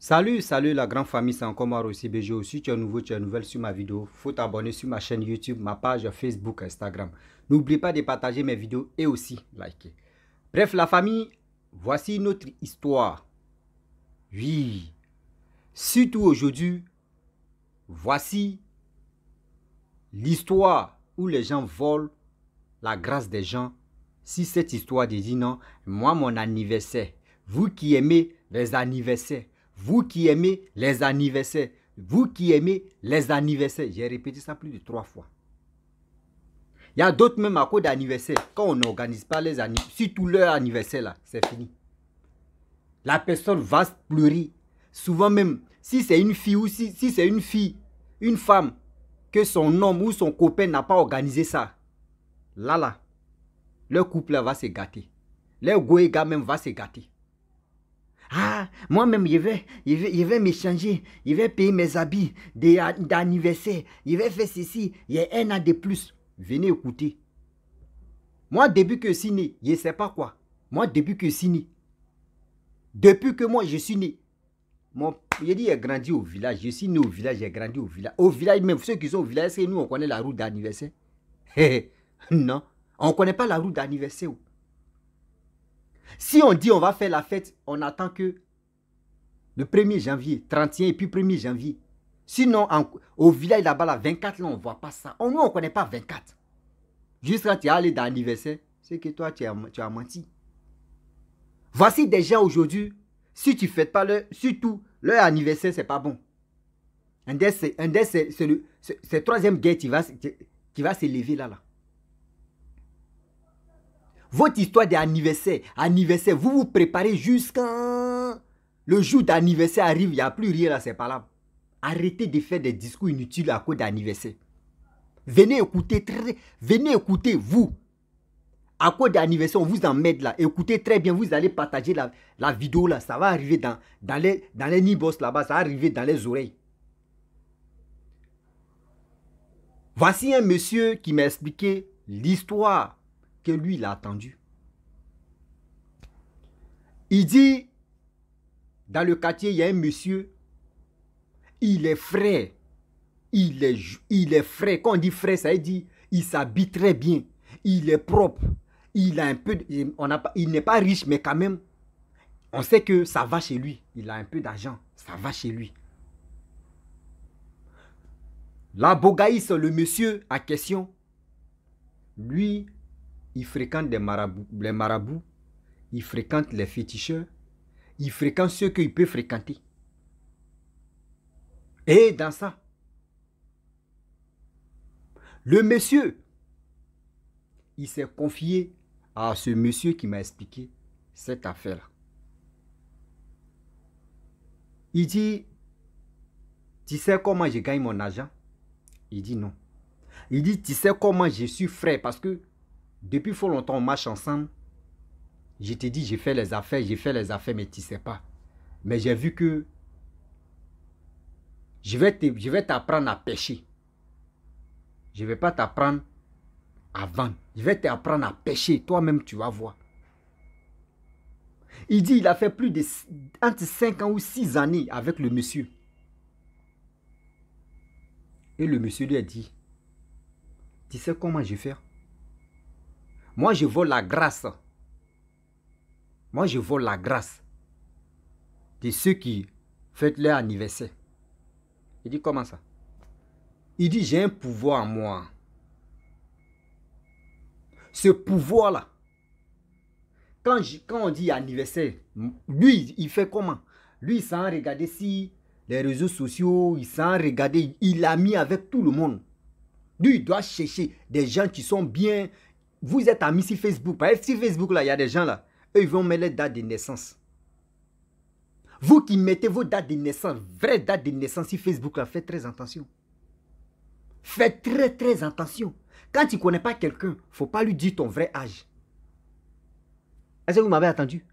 Salut, salut la grande famille, c'est encore moi aussi Si tu es nouveau, tu es nouvelle sur ma vidéo, faut t'abonner sur ma chaîne YouTube, ma page Facebook, Instagram. N'oublie pas de partager mes vidéos et aussi liker. Bref, la famille, voici notre histoire. Oui, surtout aujourd'hui, voici l'histoire où les gens volent la grâce des gens. Si cette histoire dit non, moi mon anniversaire, vous qui aimez les anniversaires, vous qui aimez les anniversaires. Vous qui aimez les anniversaires. J'ai répété ça plus de trois fois. Il y a d'autres même à cause d'anniversaire. Quand on n'organise pas les anniversaires, surtout leur anniversaire là, c'est fini. La personne va pleurer. Souvent même, si c'est une fille ou si, c'est une fille, une femme, que son homme ou son copain n'a pas organisé ça, là là, leur couple va se gâter. Leur goéga même va se gâter. Ah, moi-même, je vais, m'échanger, je vais payer mes habits d'anniversaire, je vais faire ceci, il y a un an de plus. Venez écouter. Moi, depuis que je suis né, je ne sais pas quoi. Moi, depuis que je suis né, depuis que moi je suis né, mon, j'ai dit, j'ai grandi au village, je suis né au village, j'ai grandi au village. Au village, même ceux qui sont au village, est-ce que nous, on connaît la route d'anniversaire Non, on ne connaît pas la route d'anniversaire. Si on dit on va faire la fête, on attend que le 1er janvier, 31 et puis 1er janvier. Sinon, au village là-bas, là, 24, là, on ne voit pas ça. On, nous, on ne connaît pas 24. Juste quand tu es allé dans l'anniversaire, c'est que toi, tu as, menti. Voici des gens aujourd'hui, si tu ne fêtes pas leur, surtout leur anniversaire, c'est pas bon. Un des, c'est le troisième guerre qui va, qui va s'élever là, là. Votre histoire d'anniversaire, anniversaire, vous vous préparez jusqu'à... Le jour d'anniversaire arrive, il n'y a plus rien à ces là. Arrêtez de faire des discours inutiles à cause d'anniversaire. Venez écouter, très, venez écouter vous. À cause d'anniversaire, on vous emmène là. Écoutez très bien, vous allez partager la, vidéo là. Ça va arriver dans, les, dans les nibos là-bas, ça va arriver dans les oreilles. Voici un monsieur qui m'a expliqué l'histoire lui, il a attendu. Il dit, dans le quartier, il y a un monsieur, il est frais il est, il est frais. Quand on dit frais, ça dit il s'habille très bien, il est propre, il a un peu, on a, il n'est pas riche, mais quand même, on sait que ça va chez lui. Il a un peu d'argent, ça va chez lui. La Bogaïs, le monsieur à question, lui, il fréquente des marabouts, les marabouts, il fréquente les féticheurs, il fréquente ceux qu'il peut fréquenter. Et dans ça, le monsieur, il s'est confié à ce monsieur qui m'a expliqué cette affaire-là. Il dit, tu sais comment je gagne mon argent Il dit non. Il dit, tu sais comment je suis frais parce que depuis fort longtemps, on marche ensemble. Je t'ai dit, j'ai fait les affaires, j'ai fait les affaires, mais tu ne sais pas. Mais j'ai vu que je vais t'apprendre à pêcher. Je ne vais pas t'apprendre à vendre. Je vais t'apprendre à pêcher. Toi-même, tu vas voir. Il dit, il a fait plus de entre 5 ans ou 6 années avec le monsieur. Et le monsieur lui a dit, tu sais comment je vais faire moi, je vaux la grâce. Moi, je vaux la grâce de ceux qui fêtent leur anniversaire. Il dit comment ça Il dit j'ai un pouvoir en moi. Ce pouvoir-là, quand, quand on dit anniversaire, lui, il fait comment Lui, s'en regarder si les réseaux sociaux, il s'en regarde, il l'a mis avec tout le monde. Lui, il doit chercher des gens qui sont bien, vous êtes amis sur Facebook. Par exemple, sur Facebook, il y a des gens là. Eux, ils vont mettre les dates de naissance. Vous qui mettez vos dates de naissance, vraies date de naissance sur Facebook, là, faites très attention. Faites très, très attention. Quand tu ne connais pas quelqu'un, il ne faut pas lui dire ton vrai âge. Est-ce que vous m'avez attendu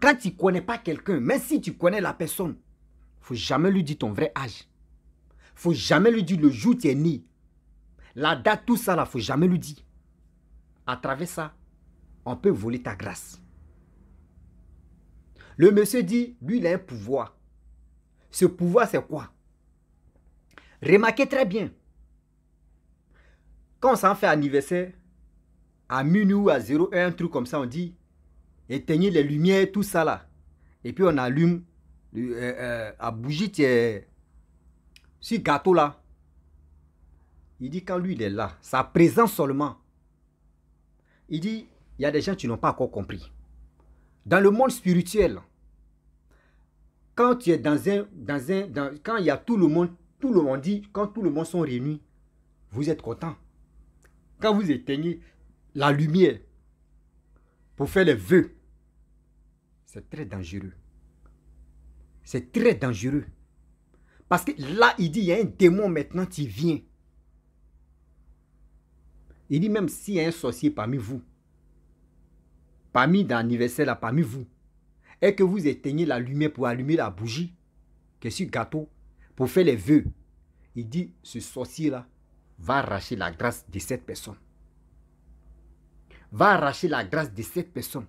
Quand tu ne connais pas quelqu'un, même si tu connais la personne, il ne faut jamais lui dire ton vrai âge. Il ne faut jamais lui dire le jour où tu es né. La date, tout ça, il ne faut jamais lui dire à travers ça, on peut voler ta grâce. Le monsieur dit, lui, il a un pouvoir. Ce pouvoir, c'est quoi Remarquez très bien. Quand on s'en fait anniversaire, à minuit ou à zéro, un truc comme ça, on dit, éteignez les lumières, tout ça là. Et puis on allume euh, euh, à bougie, ce gâteau là. Il dit quand lui, il est là, sa présence seulement, il dit, il y a des gens qui n'ont pas encore compris. Dans le monde spirituel, quand tu es dans un, dans un, quand il y a tout le monde, tout le monde dit, quand tout le monde sont réunis, vous êtes content. Quand vous éteignez la lumière pour faire les vœux, c'est très dangereux. C'est très dangereux. Parce que là, il dit, il y a un démon maintenant qui vient. Il dit même s'il y a un sorcier parmi vous, parmi d'anniversaire parmi vous, et que vous éteignez la lumière pour allumer la bougie, que ce gâteau, pour faire les vœux, il dit ce sorcier-là va arracher la grâce de cette personne. Va arracher la grâce de cette personne.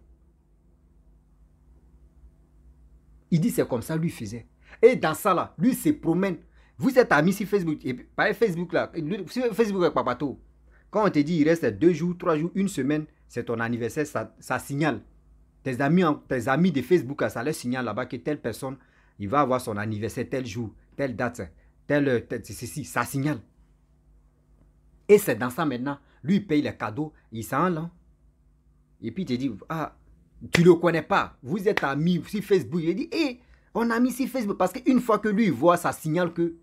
Il dit c'est comme ça lui faisait. Et dans ça là, lui se promène. Vous êtes amis sur Facebook. Et par Facebook là, sur Facebook avec Papato, quand on te dit il reste deux jours, trois jours, une semaine, c'est ton anniversaire, ça, signale. Tes amis, tes amis de Facebook, ça leur signale là-bas que telle personne, il va avoir son anniversaire tel jour, telle date, telle, heure, ceci, ça signale. Et c'est dans ça maintenant, lui il paye les cadeaux, il s'en là. Et puis il te dit, ah, tu ne le connais pas, vous êtes amis sur Facebook. Il dit, hé, eh, on a mis sur Facebook parce qu'une fois que lui il voit, ça signale que,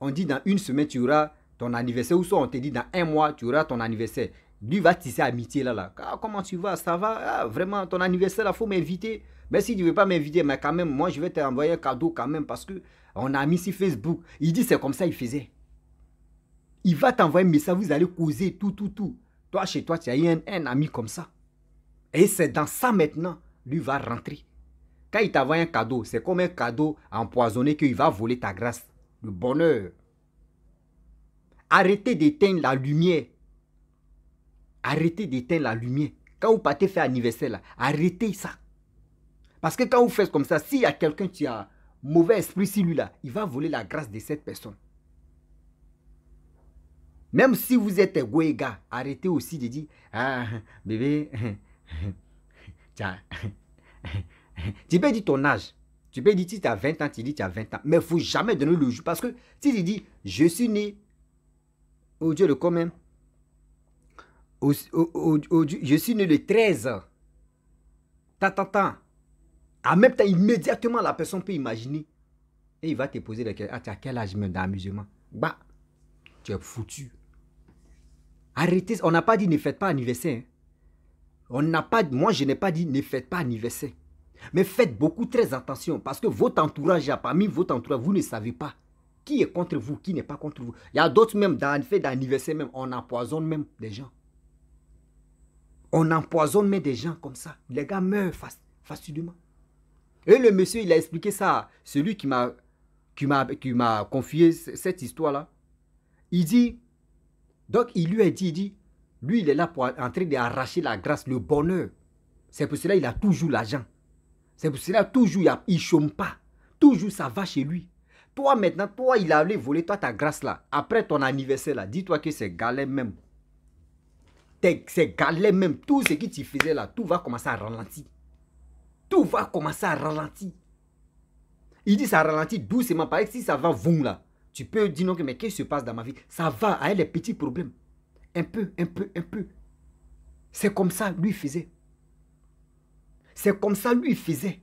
on dit dans une semaine, tu auras ton anniversaire ou ça, on te dit dans un mois tu auras ton anniversaire. Lui va tisser amitié là là. Ah, comment tu vas Ça va ah, Vraiment, ton anniversaire là, faut m'inviter. Mais ben, si tu veux pas m'inviter, mais quand même, moi je vais t'envoyer un cadeau quand même parce que on a mis sur Facebook. Il dit c'est comme ça il faisait. Il va t'envoyer mais ça, vous allez causer tout, tout, tout. Toi, chez toi, tu as eu un, un ami comme ça. Et c'est dans ça maintenant, lui va rentrer. Quand il t'envoie un cadeau, c'est comme un cadeau empoisonné qu'il va voler ta grâce, le bonheur, Arrêtez d'éteindre la lumière. Arrêtez d'éteindre la lumière. Quand vous partez faire anniversaire, là, arrêtez ça. Parce que quand vous faites comme ça, s'il y a quelqu'un qui a mauvais esprit sur là, il va voler la grâce de cette personne. Même si vous êtes un arrêtez aussi de dire Ah, bébé, tu peux dire ton âge. Tu peux dire si tu as 20 ans, tu dis tu as 20 ans. Mais il ne faut jamais donner le Parce que si tu dis Je suis né Oh Dieu le commun. au, au, au, le 13. T'attends. En même temps, immédiatement, la personne peut imaginer. Et il va te poser la question. Ah, tu as quel âge d'amusement Bah, tu es foutu. Arrêtez. On n'a pas dit ne faites pas anniversaire. Hein. On n'a pas, moi, je n'ai pas dit ne faites pas anniversaire. Mais faites beaucoup très attention parce que votre entourage, parmi votre entourage, vous ne savez pas. Qui est contre vous, qui n'est pas contre vous. Il y a d'autres même, dans le fait d'anniversaire même, on empoisonne même des gens. On empoisonne même des gens comme ça. Les gars meurent facilement. Et le monsieur, il a expliqué ça. Celui qui m'a qui m'a confié cette histoire-là. Il dit, donc il lui a dit, il dit, lui, il est là pour en train d'arracher la grâce, le bonheur. C'est pour cela qu'il a toujours l'argent. C'est pour cela toujours il ne chôme pas. Toujours ça va chez lui. Toi maintenant, toi, il a allé voler toi ta grâce là. Après ton anniversaire là, dis-toi que c'est galère même. C'est galère même. Tout ce que tu faisais là, tout va commencer à ralentir. Tout va commencer à ralentir. Il dit ça ralentit doucement. Par exemple, si ça va vous là, tu peux dire non, mais qu'est-ce qui se passe dans ma vie Ça va ah, a des petits problèmes. Un peu, un peu, un peu. C'est comme ça lui faisait. C'est comme ça lui faisait.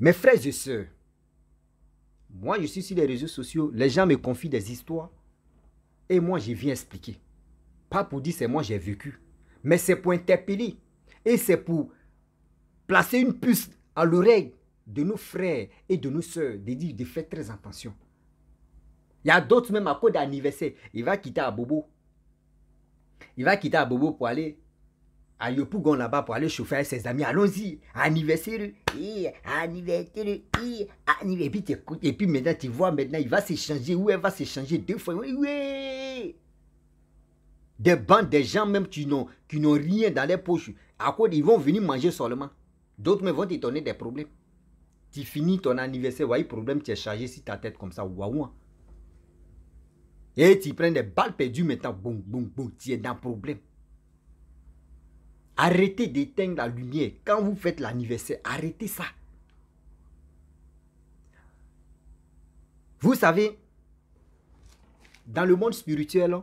Mes frères et sœurs, moi je suis sur les réseaux sociaux, les gens me confient des histoires et moi je viens expliquer. Pas pour dire c'est moi j'ai vécu, mais c'est pour interpeller et c'est pour placer une puce à l'oreille de nos frères et de nos sœurs, de dire de faire très attention. Il y a d'autres même à cause d'anniversaire, il va quitter à Bobo. Il va quitter à Bobo pour aller à Yopougon là-bas pour aller chauffer avec ses amis. Allons-y, anniversaire, eh, anniversaire, eh, Et puis maintenant tu vois, maintenant il va s'échanger, où elle va s'échanger deux fois. Des bandes, des gens même qui n'ont rien dans les poches, à quoi ils vont venir manger seulement. D'autres me vont te donner des problèmes. Tu finis ton anniversaire, ouais, problème, tu es chargé sur ta tête comme ça, waouh. Hein. Et tu prends des balles perdues maintenant, boum, boum, boum, tu es dans le problème. Arrêtez d'éteindre la lumière. Quand vous faites l'anniversaire, arrêtez ça. Vous savez, dans le monde spirituel,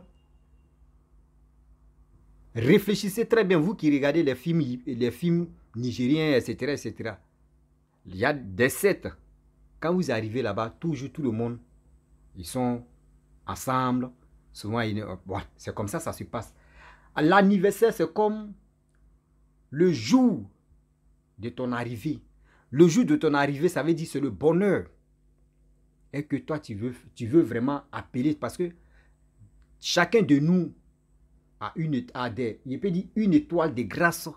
réfléchissez très bien, vous qui regardez les films, les films nigériens, etc., etc. Il y a des sept. Quand vous arrivez là-bas, toujours tout le monde, ils sont ensemble. Souvent, c'est comme ça, ça se passe. L'anniversaire, c'est comme le jour de ton arrivée. Le jour de ton arrivée, ça veut dire c'est le bonheur. Et que toi, tu veux, tu veux vraiment appeler parce que chacun de nous a une, a des, une étoile de grâce.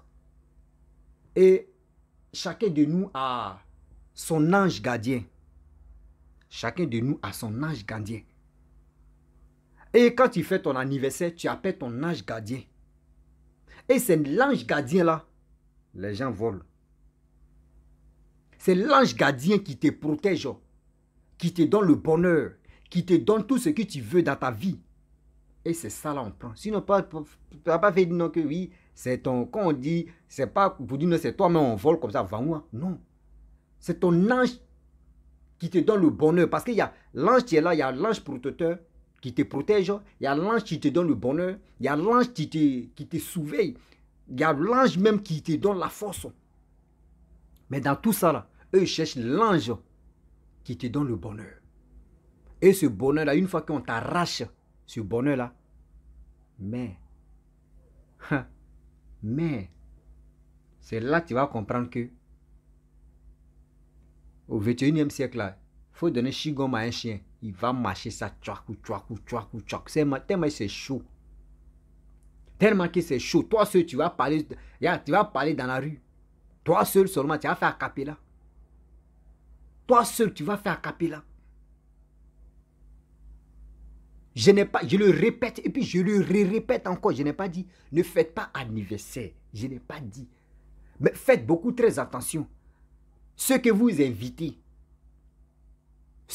Et chacun de nous a son ange gardien. Chacun de nous a son ange gardien. Et quand tu fais ton anniversaire, tu appelles ton ange gardien. Et c'est l'ange gardien là. Les gens volent. C'est l'ange gardien qui te protège, qui te donne le bonheur, qui te donne tout ce que tu veux dans ta vie. Et c'est ça là on prend. Sinon, pas, n'as pas fait non que oui, c'est ton. Quand on dit, c'est pas vous dire non, c'est toi, mais on vole comme ça, va moi Non. C'est ton ange qui te donne le bonheur. Parce qu'il y a l'ange qui est là, il y a l'ange protecteur, qui te protège, il y a l'ange qui te donne le bonheur, il y a l'ange qui te, qui te surveille, il y a l'ange même qui te donne la force. Mais dans tout ça, là, eux cherchent l'ange qui te donne le bonheur. Et ce bonheur-là, une fois qu'on t'arrache ce bonheur-là, mais, hein, mais, c'est là que tu vas comprendre que au 21e siècle, il faut donner chigom à un chien il va marcher ça, tchouakou, tchouakou, tchouakou, tchouakou. Tellement, tellement c'est chaud. Tellement que c'est chaud. Toi seul, tu vas parler, tu vas parler dans la rue. Toi seul seulement, tu vas faire caper là. Toi seul, tu vas faire là. Je n'ai pas, je le répète et puis je le répète encore. Je n'ai pas dit, ne faites pas anniversaire. Je n'ai pas dit. Mais faites beaucoup très attention. Ceux que vous invitez,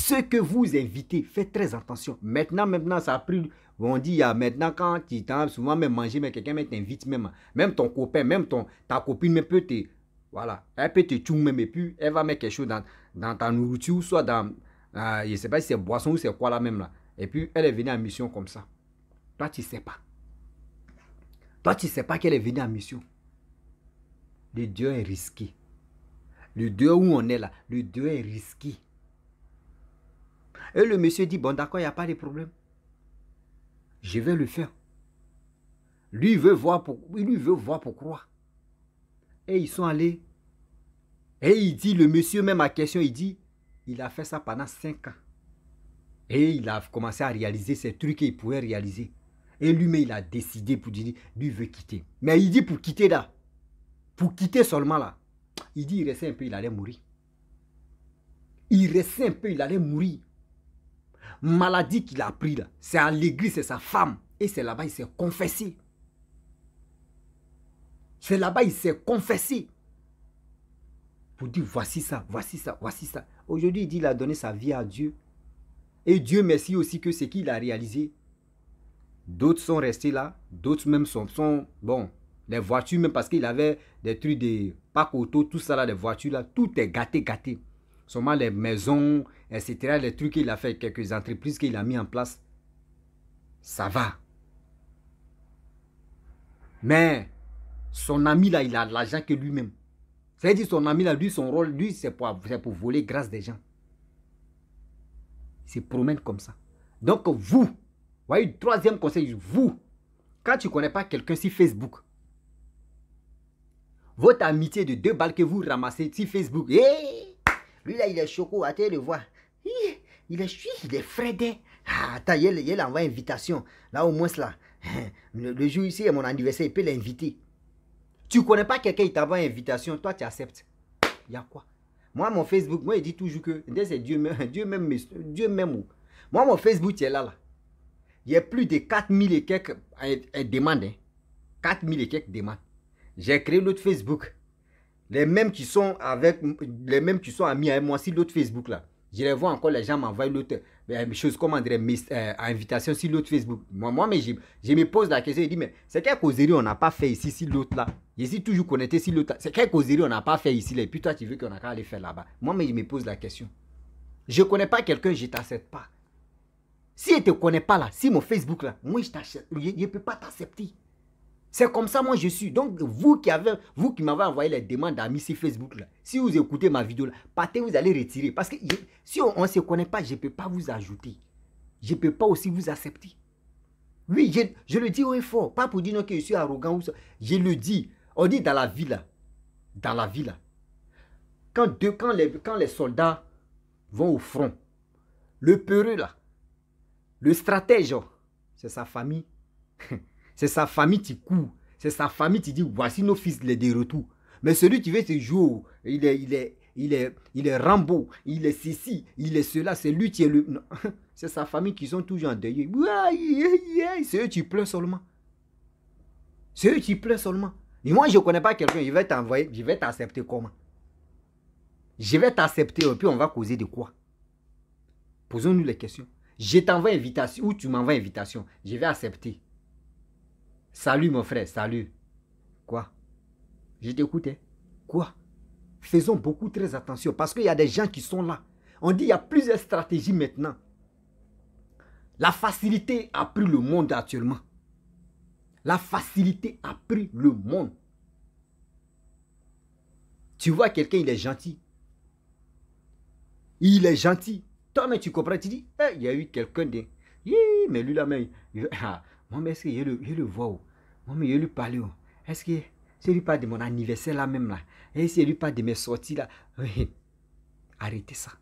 ce que vous invitez, faites très attention. Maintenant, maintenant, ça a pris. On dit, a maintenant, quand tu t'as souvent même manger, mais quelqu'un t'invite même. Même ton copain, même ton, ta copine, même peut te. Voilà. Elle peut te tuer même et puis elle va mettre quelque chose dans, ta nourriture, soit dans. Euh, je ne sais pas si c'est boisson ou c'est quoi là même là. Et puis elle est venue en mission comme ça. Toi, tu ne sais pas. Toi, tu ne sais pas qu'elle est venue en mission. Le Dieu est risqué. Le Dieu où on est là, le Dieu est risqué. Et le monsieur dit, bon d'accord, il n'y a pas de problème. Je vais le faire. Lui veut voir pour, lui veut voir pour Et ils sont allés. Et il dit, le monsieur même à question, il dit, il a fait ça pendant 5 ans. Et il a commencé à réaliser ces trucs qu'il pouvait réaliser. Et lui-même, il a décidé pour dire, lui veut quitter. Mais il dit pour quitter là. Pour quitter seulement là. Il dit, il restait un peu, il allait mourir. Il restait un peu, il allait mourir maladie qu'il a pris, là, c'est à l'église, c'est sa femme. Et c'est là-bas, il s'est confessé. C'est là-bas, il s'est confessé. Pour dire, voici ça, voici ça, voici ça. Aujourd'hui, il dit, il a donné sa vie à Dieu. Et Dieu merci aussi que ce qu'il a réalisé. D'autres sont restés là, d'autres même sont, bon, les voitures, même parce qu'il avait des trucs de pas Auto, tout ça là, les voitures là, tout est gâté, gâté. Souvent, les maisons, etc., les trucs qu'il a fait, quelques entreprises qu'il a mis en place, ça va. Mais son ami là, il a l'argent que lui-même. C'est-à-dire son ami là, lui, son rôle, lui, c'est pour, pour voler grâce des gens. Il se promène comme ça. Donc vous, voyez, troisième conseil, vous, quand tu ne connais pas quelqu'un sur Facebook, votre amitié de deux balles que vous ramassez sur Facebook, hé eh, lui, là, il est choco. Attends, le voir. Il est chou, il est fredé. Ah, attends, il, envoie envoie invitation. Là, au moins, là. Le, jour ici, c'est mon anniversaire, il peut l'inviter. Tu connais pas quelqu'un, il t'envoie invitation. Toi, tu acceptes. Il y a quoi Moi, mon Facebook, moi, il dit toujours que c'est Dieu même. Dieu même, Dieu même Moi, mon Facebook, tu es là, là. Il y a plus de 4000 et quelques euh, euh, demandes. 4000 hein. et quelques demandes. J'ai créé l'autre Facebook. Les mêmes qui sont avec, les mêmes qui sont amis avec moi sur l'autre Facebook là. Je les vois encore, les gens m'envoient l'autre euh, ben, chose, comment dire, euh, invitation sur l'autre Facebook. Moi, moi mais je, je, me pose la question, je dis, mais c'est quelle causerie on n'a pas fait ici, si l'autre là Je suis toujours connecté si l'autre C'est quelle causerie on n'a pas fait ici, et puis toi, tu veux qu'on a aller faire là-bas. Moi, mais je me pose la question. Je ne connais pas quelqu'un, je ne t'accepte pas. Si je ne te connais pas là, si mon Facebook là, moi, je ne peux pas t'accepter. C'est comme ça, moi, je suis. Donc, vous qui avez, vous qui m'avez envoyé les demandes d'amis sur Facebook, si vous écoutez ma vidéo, là, partez, vous allez retirer. Parce que si on ne se connaît pas, je ne peux pas vous ajouter. Je ne peux pas aussi vous accepter. Oui, je, le dis au effort. Pas pour dire que je suis arrogant ou ça. Je le dis. On dit dans la ville, là, dans la ville, là, quand, deux, quand, les, quand les soldats vont au front, le peureux, là, le stratège, oh, c'est sa famille. C'est sa famille qui court. C'est sa famille qui dit voici nos fils les des retour. Mais celui qui veut se jour, il est, il est, il est, il est Rambo, il est ceci, il est cela, c'est lui qui est le. C'est sa famille qui sont toujours endeuillés. C'est eux qui pleurent seulement. C'est eux qui pleurent seulement. Et moi, je ne connais pas quelqu'un, je vais t'envoyer, je vais t'accepter comment Je vais t'accepter et puis on va causer de quoi Posons-nous les questions. Je t'envoie invitation ou tu m'envoies invitation. Je vais accepter. Salut mon frère, salut. Quoi Je t'écoute. Hein. Quoi Faisons beaucoup très attention parce qu'il y a des gens qui sont là. On dit qu'il y a plusieurs stratégies maintenant. La facilité a pris le monde actuellement. La facilité a pris le monde. Tu vois quelqu'un, il est gentil. Il est gentil. Toi, mais tu comprends, tu dis, eh, il y a eu quelqu'un de... mais lui la main, ah, Maman, est-ce que je le, vois où je lui parle où Est-ce que c'est lui pas de mon anniversaire là même là que c'est lui pas de mes sorties là Arrêtez ça.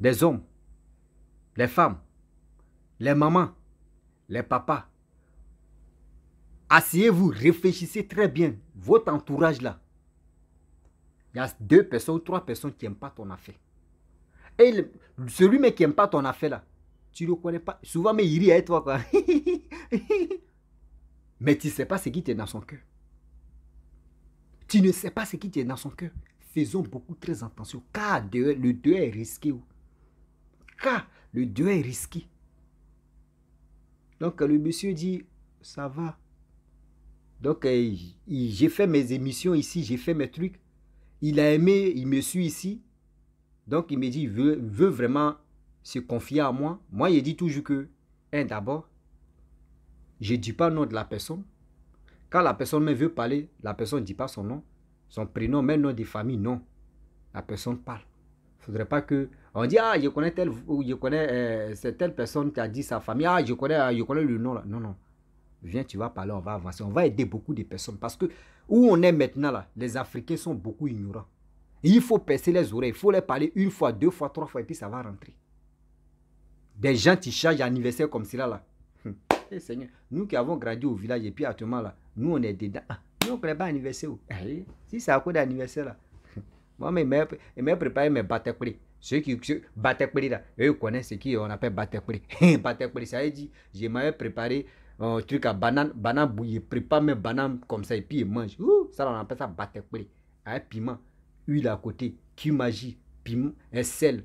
Les hommes, les femmes, les mamans, les papas. Asseyez-vous, réfléchissez très bien. Votre entourage là. Il y a deux personnes, trois personnes qui n'aiment pas ton affaire. Et celui mais qui n'aime pas ton affaire là, tu le connais pas. Souvent, mais il rit avec toi, mais tu ne sais pas ce qui est dans son cœur. Tu ne sais pas ce qui est dans son cœur. Faisons beaucoup très attention, car le deuil est risqué. Car le deuil est risqué. Donc, le monsieur dit, ça va. Donc, euh, j'ai fait mes émissions ici, j'ai fait mes trucs. Il a aimé, il me suit ici. Donc, il me dit, il veut, veut vraiment se confier à moi. Moi, je dis toujours que, un, hein, d'abord, je ne dis pas le nom de la personne. Quand la personne me veut parler, la personne ne dit pas son nom, son prénom, même nom de famille, non. La personne parle. Il ne faudrait pas que on dit, ah, je connais telle, ou je connais, euh, personne qui a dit sa famille, ah, je connais, ah, je connais le nom. Non, non. Viens, tu vas parler, on va avancer. On va aider beaucoup de personnes. Parce que où on est maintenant, là, les Africains sont beaucoup ignorants. il faut percer les oreilles, il faut les parler une fois, deux fois, trois fois, et puis ça va rentrer des gens qui chargent anniversaire comme cela là. Hum. Eh, Seigneur, nous qui avons grandi au village et puis à là, nous on est dedans. Ah, nous on ne connaît pas anniversaire. Hey. Eh, si c'est à cause d'anniversaire là. Hum. moi je me préparé mes batekpri. Ceux qui, ce là, eux connaissent ce qu'on appelle batekpri. batekpri, ça veut dire, j'ai préparé un truc à banane, banane bouillie, prépare mes bananes comme ça et puis ils mangent. ça, on appelle ça batekpri. Un piment, huile à côté, cumagie, piment, un sel,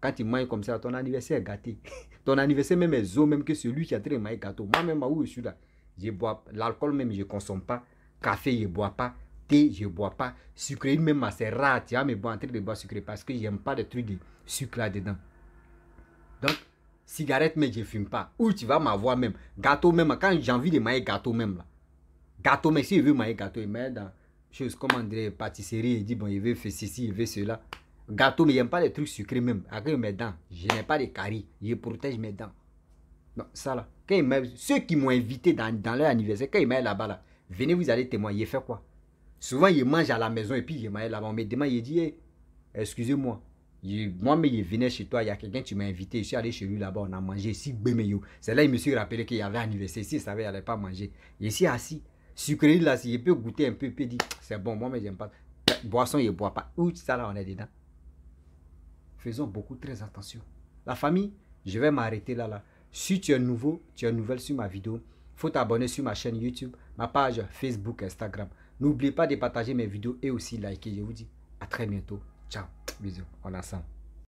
quand tu manges comme ça, ton anniversaire est gâté. ton anniversaire même est zo, même que celui qui a très mangé gâteau. Moi-même, où je suis là, je bois l'alcool même, je ne consomme pas. Café, je ne bois pas. Thé, je ne bois pas. Sucré, même, c'est rare. Tu vois, mais bon, en train de boire sucré parce que j'aime pas de trucs de sucre là-dedans. Donc, cigarette, mais je ne fume pas. Où tu vas m'avoir même. Gâteau même, quand j'ai envie de manger gâteau même là. Gâteau, mais si je veux manger gâteau, il met dans chose, comme André pâtisserie, il dit bon, il veut faire ceci, il veut cela. Gâteau, mais j'aime pas les trucs sucrés même. Avec mes dents, je n'ai pas de caries. Je protège mes dents. Donc, ça là. ceux qui m'ont invité dans, dans, leur anniversaire, quand ils m'aiment là-bas, là, venez vous allez témoigner. Fait quoi Souvent, ils mangent à la maison et puis ils là-bas. mais demain ils disent, excusez-moi. Moi, mais je venais chez toi, il y a quelqu'un, qui m'a invité, je suis allé chez lui là-bas, on a mangé ici, C'est là, il me suis rappelé qu'il y avait un anniversaire, si il savait, il n'allait pas manger. Je suis assis, sucré là, si je peux goûter un peu, puis dit, c'est bon, moi, mais j'aime pas. Boisson, il ne boit pas. Ouh, ça là, on est dedans faisons beaucoup très attention. La famille, je vais m'arrêter là, là. Si tu es nouveau, tu es nouvelle sur ma vidéo, faut t'abonner sur ma chaîne YouTube, ma page Facebook, Instagram. n'oubliez pas de partager mes vidéos et aussi liker. Je vous dis à très bientôt. Ciao, bisous, on a